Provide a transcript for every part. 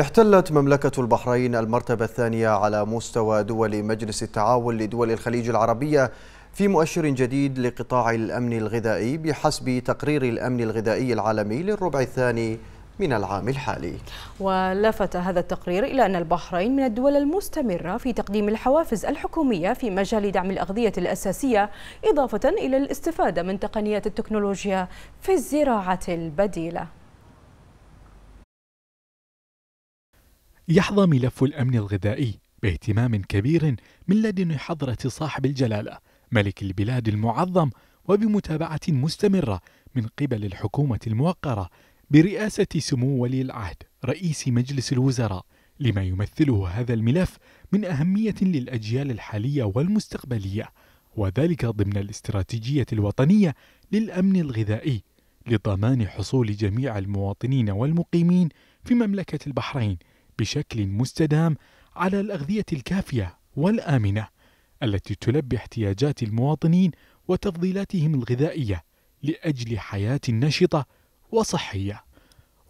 احتلت مملكة البحرين المرتبة الثانية على مستوى دول مجلس التعاون لدول الخليج العربية في مؤشر جديد لقطاع الأمن الغذائي بحسب تقرير الأمن الغذائي العالمي للربع الثاني من العام الحالي ولفت هذا التقرير إلى أن البحرين من الدول المستمرة في تقديم الحوافز الحكومية في مجال دعم الأغذية الأساسية إضافة إلى الاستفادة من تقنيات التكنولوجيا في الزراعة البديلة يحظى ملف الأمن الغذائي باهتمام كبير من لدن حضرة صاحب الجلالة ملك البلاد المعظم وبمتابعة مستمرة من قبل الحكومة الموقرة برئاسة سمو ولي العهد رئيس مجلس الوزراء لما يمثله هذا الملف من أهمية للأجيال الحالية والمستقبلية وذلك ضمن الاستراتيجية الوطنية للأمن الغذائي لضمان حصول جميع المواطنين والمقيمين في مملكة البحرين بشكل مستدام على الأغذية الكافية والآمنة التي تلبي احتياجات المواطنين وتفضيلاتهم الغذائية لأجل حياة نشطة وصحية.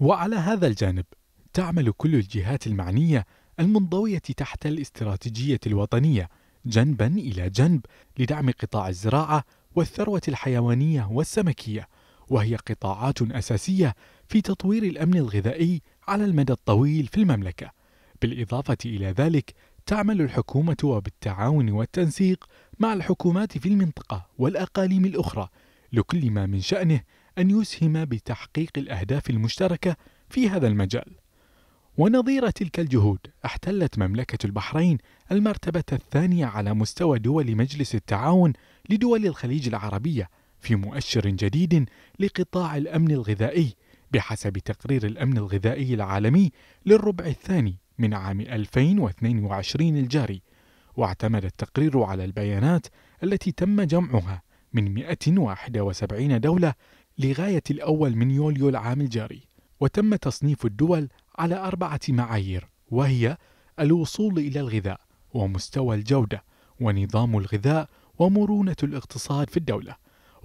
وعلى هذا الجانب تعمل كل الجهات المعنية المنضوية تحت الاستراتيجية الوطنية جنبا إلى جنب لدعم قطاع الزراعة والثروة الحيوانية والسمكية وهي قطاعات أساسية في تطوير الأمن الغذائي على المدى الطويل في المملكة. بالإضافة إلى ذلك، تعمل الحكومة وبالتعاون والتنسيق مع الحكومات في المنطقة والأقاليم الأخرى لكل ما من شأنه أن يسهم بتحقيق الأهداف المشتركة في هذا المجال. ونظير تلك الجهود احتلت مملكة البحرين المرتبة الثانية على مستوى دول مجلس التعاون لدول الخليج العربية في مؤشر جديد لقطاع الامن الغذائي بحسب تقرير الامن الغذائي العالمي للربع الثاني من عام 2022 الجاري واعتمد التقرير على البيانات التي تم جمعها من 171 دولة لغاية الأول من يوليو العام الجاري وتم تصنيف الدول على أربعة معايير وهي الوصول إلى الغذاء ومستوى الجودة ونظام الغذاء ومرونة الاقتصاد في الدولة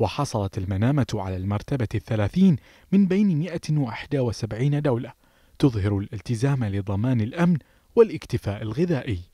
وحصلت المنامة على المرتبة الثلاثين من بين 171 دولة تظهر الالتزام لضمان الأمن والاكتفاء الغذائي